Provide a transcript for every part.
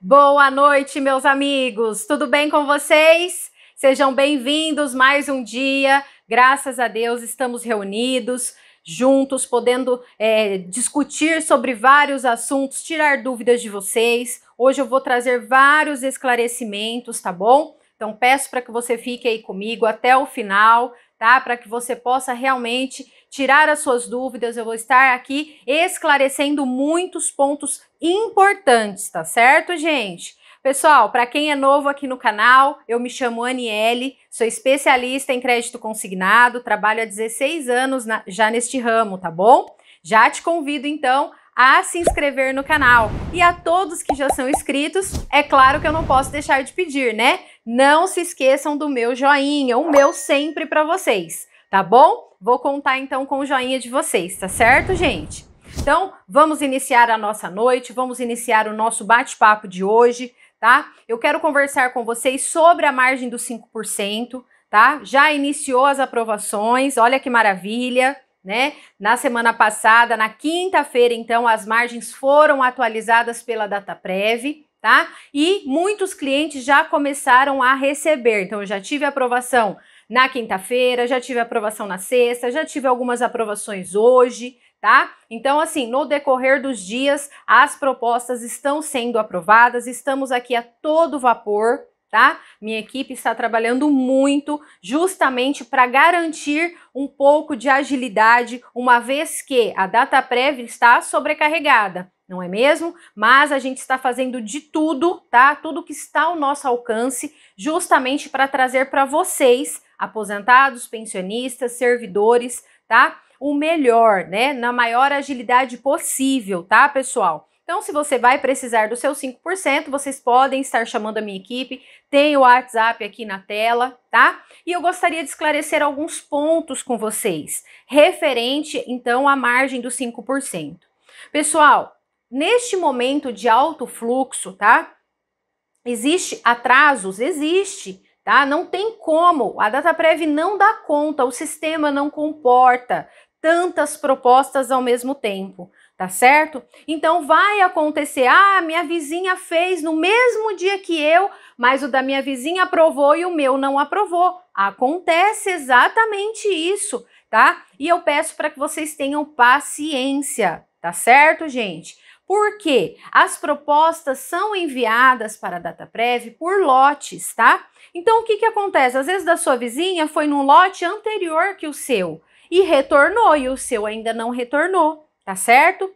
Boa noite, meus amigos. Tudo bem com vocês? Sejam bem-vindos mais um dia. Graças a Deus estamos reunidos, juntos, podendo é, discutir sobre vários assuntos, tirar dúvidas de vocês. Hoje eu vou trazer vários esclarecimentos, tá bom? Então peço para que você fique aí comigo até o final, tá? Para que você possa realmente tirar as suas dúvidas, eu vou estar aqui esclarecendo muitos pontos importantes, tá certo, gente? Pessoal, para quem é novo aqui no canal, eu me chamo Aniele, sou especialista em crédito consignado, trabalho há 16 anos na, já neste ramo, tá bom? Já te convido então a se inscrever no canal. E a todos que já são inscritos, é claro que eu não posso deixar de pedir, né? Não se esqueçam do meu joinha, o meu sempre para vocês tá bom? Vou contar então com o joinha de vocês, tá certo, gente? Então, vamos iniciar a nossa noite, vamos iniciar o nosso bate-papo de hoje, tá? Eu quero conversar com vocês sobre a margem dos 5%, tá? Já iniciou as aprovações, olha que maravilha, né? Na semana passada, na quinta-feira, então, as margens foram atualizadas pela data prévia, tá? E muitos clientes já começaram a receber. Então, eu já tive aprovação na quinta-feira, já tive aprovação na sexta, já tive algumas aprovações hoje, tá? Então, assim, no decorrer dos dias, as propostas estão sendo aprovadas, estamos aqui a todo vapor, tá? Minha equipe está trabalhando muito justamente para garantir um pouco de agilidade, uma vez que a data prévia está sobrecarregada. Não é mesmo? Mas a gente está fazendo de tudo, tá? Tudo que está ao nosso alcance, justamente para trazer para vocês aposentados, pensionistas, servidores, tá? O melhor, né? Na maior agilidade possível, tá, pessoal? Então, se você vai precisar do seu 5%, vocês podem estar chamando a minha equipe, tem o WhatsApp aqui na tela, tá? E eu gostaria de esclarecer alguns pontos com vocês, referente, então, à margem do 5%. Pessoal, neste momento de alto fluxo, tá? Existe atrasos? Existe tá? Não tem como, a DataPrev não dá conta, o sistema não comporta tantas propostas ao mesmo tempo, tá certo? Então vai acontecer, ah, minha vizinha fez no mesmo dia que eu, mas o da minha vizinha aprovou e o meu não aprovou. Acontece exatamente isso, tá? E eu peço para que vocês tenham paciência, tá certo, gente? Porque as propostas são enviadas para a data prévia por lotes, tá? Então o que, que acontece? Às vezes da sua vizinha foi num lote anterior que o seu e retornou e o seu ainda não retornou, tá certo?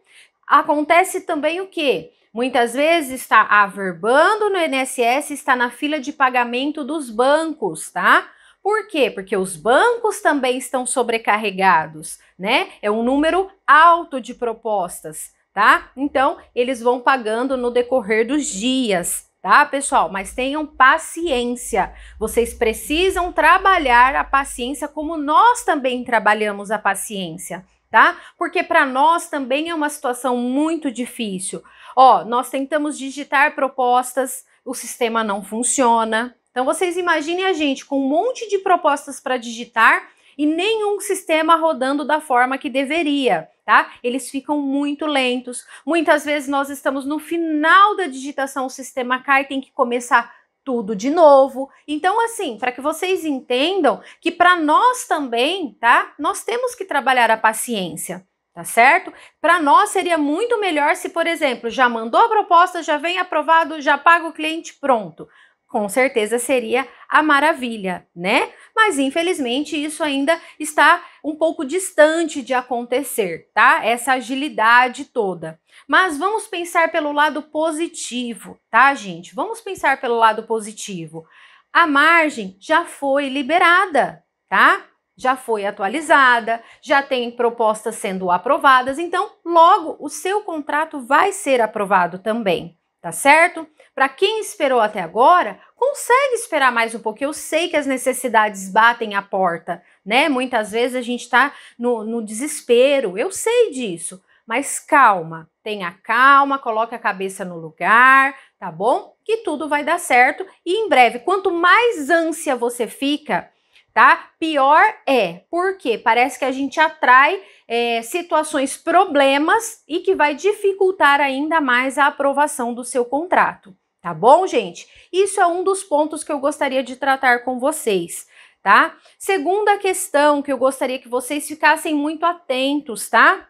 Acontece também o que? Muitas vezes está averbando no INSS, está na fila de pagamento dos bancos, tá? Por quê? Porque os bancos também estão sobrecarregados, né? É um número alto de propostas tá? Então, eles vão pagando no decorrer dos dias, tá, pessoal? Mas tenham paciência. Vocês precisam trabalhar a paciência como nós também trabalhamos a paciência, tá? Porque para nós também é uma situação muito difícil. Ó, nós tentamos digitar propostas, o sistema não funciona. Então vocês imaginem a gente com um monte de propostas para digitar e nenhum sistema rodando da forma que deveria, tá? Eles ficam muito lentos. Muitas vezes nós estamos no final da digitação, o sistema cai, tem que começar tudo de novo. Então, assim, para que vocês entendam que para nós também, tá? Nós temos que trabalhar a paciência tá certo? Para nós seria muito melhor se, por exemplo, já mandou a proposta, já vem aprovado, já paga o cliente, pronto com certeza seria a maravilha, né? Mas infelizmente isso ainda está um pouco distante de acontecer, tá? Essa agilidade toda. Mas vamos pensar pelo lado positivo, tá, gente? Vamos pensar pelo lado positivo. A margem já foi liberada, tá? Já foi atualizada, já tem propostas sendo aprovadas, então logo o seu contrato vai ser aprovado também tá certo? Para quem esperou até agora, consegue esperar mais um pouquinho. Eu sei que as necessidades batem a porta, né? Muitas vezes a gente está no, no desespero, eu sei disso. Mas calma, tenha calma, coloque a cabeça no lugar, tá bom? Que tudo vai dar certo e em breve, quanto mais ânsia você fica, tá? Pior é, porque parece que a gente atrai é, situações, problemas e que vai dificultar ainda mais a aprovação do seu contrato, tá bom, gente? Isso é um dos pontos que eu gostaria de tratar com vocês. Tá? Segunda questão que eu gostaria que vocês ficassem muito atentos, tá?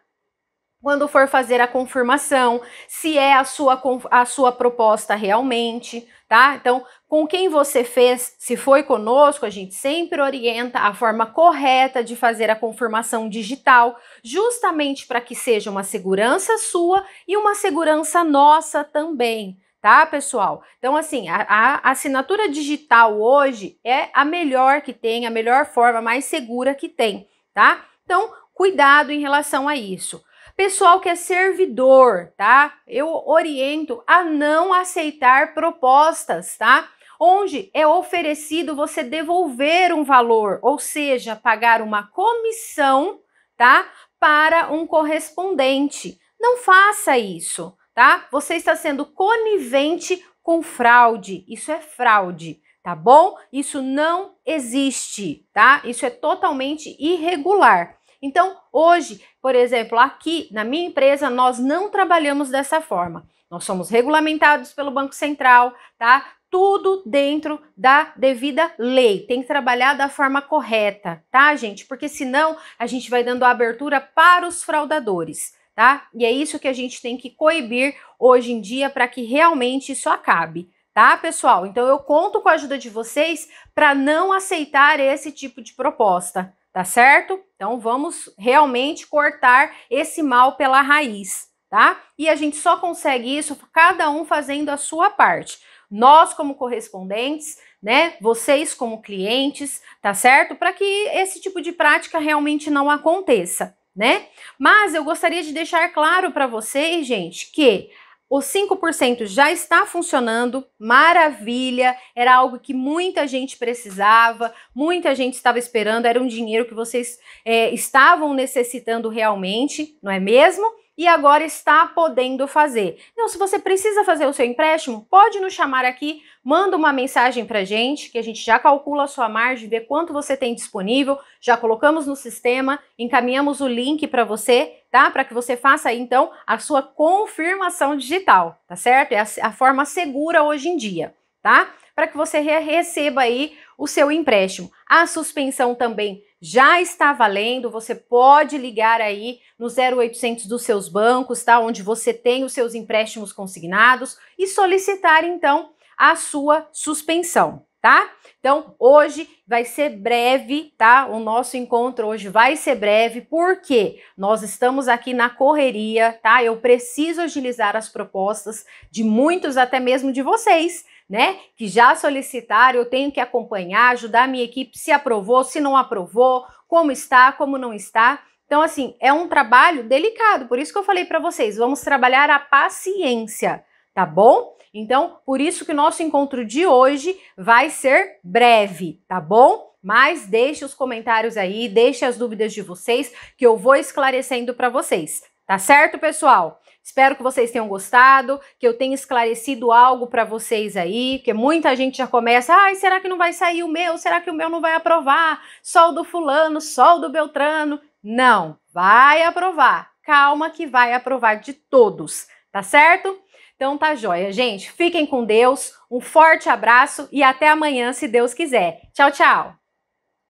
quando for fazer a confirmação, se é a sua, a sua proposta realmente, tá? Então, com quem você fez, se foi conosco, a gente sempre orienta a forma correta de fazer a confirmação digital, justamente para que seja uma segurança sua e uma segurança nossa também. Tá, pessoal? Então, assim, a, a assinatura digital hoje é a melhor que tem, a melhor forma, mais segura que tem, tá? Então, cuidado em relação a isso. Pessoal que é servidor, tá? Eu oriento a não aceitar propostas, tá? Onde é oferecido você devolver um valor, ou seja, pagar uma comissão, tá? Para um correspondente. Não faça isso, tá? Você está sendo conivente com fraude. Isso é fraude, tá bom? Isso não existe, tá? Isso é totalmente irregular. Então, hoje, por exemplo, aqui na minha empresa, nós não trabalhamos dessa forma. Nós somos regulamentados pelo Banco Central, tá? Tudo dentro da devida lei. Tem que trabalhar da forma correta, tá, gente? Porque senão a gente vai dando abertura para os fraudadores, tá? E é isso que a gente tem que coibir hoje em dia para que realmente isso acabe. Tá, pessoal? Então eu conto com a ajuda de vocês para não aceitar esse tipo de proposta, tá certo? Então vamos realmente cortar esse mal pela raiz, tá? E a gente só consegue isso cada um fazendo a sua parte. Nós como correspondentes, né? Vocês como clientes, tá certo? Para que esse tipo de prática realmente não aconteça, né? Mas eu gostaria de deixar claro para vocês, gente, que o 5% já está funcionando, maravilha, era algo que muita gente precisava, muita gente estava esperando, era um dinheiro que vocês é, estavam necessitando realmente, não é mesmo? e agora está podendo fazer. Então, se você precisa fazer o seu empréstimo, pode nos chamar aqui, manda uma mensagem para a gente, que a gente já calcula a sua margem, vê quanto você tem disponível, já colocamos no sistema, encaminhamos o link para você, tá? Para que você faça aí, então a sua confirmação digital, tá certo? É a, a forma segura hoje em dia, tá? Para que você receba aí o seu empréstimo. A suspensão também já está valendo, você pode ligar aí no 0800 dos seus bancos, tá? Onde você tem os seus empréstimos consignados e solicitar então a sua suspensão, tá? Então, hoje vai ser breve, tá? O nosso encontro hoje vai ser breve, porque nós estamos aqui na correria, tá? Eu preciso agilizar as propostas de muitos, até mesmo de vocês, né? Que já solicitaram, eu tenho que acompanhar, ajudar a minha equipe se aprovou, se não aprovou, como está, como não está. Então, assim, é um trabalho delicado, por isso que eu falei para vocês, vamos trabalhar a paciência, tá bom? Então, por isso que o nosso encontro de hoje vai ser breve, tá bom? Mas deixe os comentários aí, deixe as dúvidas de vocês que eu vou esclarecendo para vocês, tá certo, pessoal? Espero que vocês tenham gostado, que eu tenha esclarecido algo para vocês aí, porque muita gente já começa, ai, será que não vai sair o meu? Será que o meu não vai aprovar? Só o do fulano, só o do Beltrano. Não, vai aprovar. Calma que vai aprovar de todos, tá certo? Então tá joia, gente. Fiquem com Deus, um forte abraço e até amanhã, se Deus quiser. Tchau, tchau!